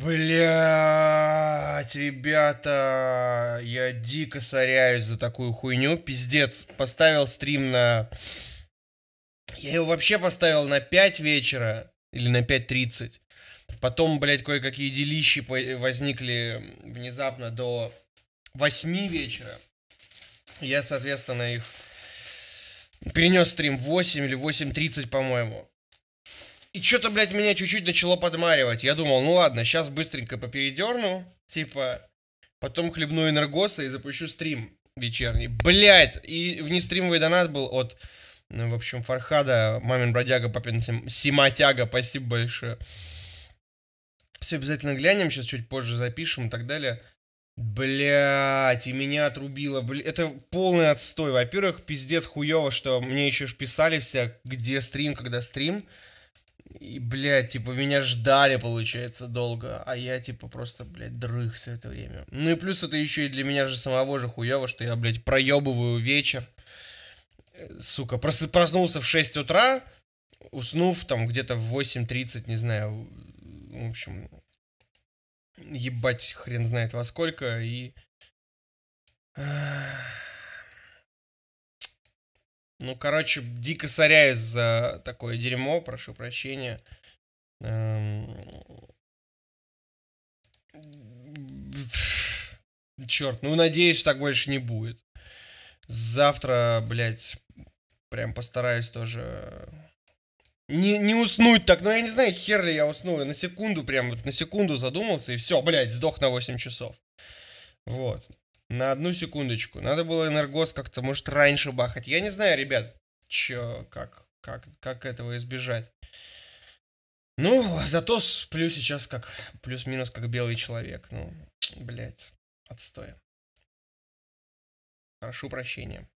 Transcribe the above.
Блять, ребята, я дико соряюсь за такую хуйню. Пиздец, поставил стрим на... Я его вообще поставил на 5 вечера или на 5.30. Потом, блядь, кое-какие делищи возникли внезапно до 8 вечера. Я, соответственно, их перенес стрим в 8 или 8.30, по-моему. И что-то, блядь, меня чуть-чуть начало подмаривать. Я думал, ну ладно, сейчас быстренько попередерну, типа, потом хлебну энергоса и запущу стрим вечерний. Блядь! И внестримовый донат был от, ну, в общем, Фархада, мамин бродяга, папин сим, симатяга, спасибо большое. Все обязательно глянем, сейчас чуть позже запишем и так далее. Блять, и меня отрубило. Бля... Это полный отстой. Во-первых, пиздец хуево, что мне еще писали все, где стрим, когда стрим. И, блядь, типа, меня ждали, получается, долго, а я, типа, просто, блядь, дрых все это время. Ну и плюс это еще и для меня же самого же хуево, что я, блядь, проебываю вечер. Э, сука, прос- проснулся в 6 утра, уснув там где-то в 8.30, не знаю, в общем, ебать хрен знает во сколько, и... Ну, короче, дико соряюсь за такое дерьмо, прошу прощения. Эм... Черт, ну надеюсь, так больше не будет. Завтра, блядь, прям постараюсь тоже э, не, не уснуть так, но ну, я не знаю, хер ли я уснул. Я на секунду, прям вот на секунду задумался, и все, блядь, сдох на 8 часов. Вот на одну секундочку. Надо было Энергос как-то, может, раньше бахать. Я не знаю, ребят, чё, как, как, как этого избежать. Ну, зато сплю сейчас как плюс-минус как белый человек. Ну, блядь, отстой. Прошу прощения.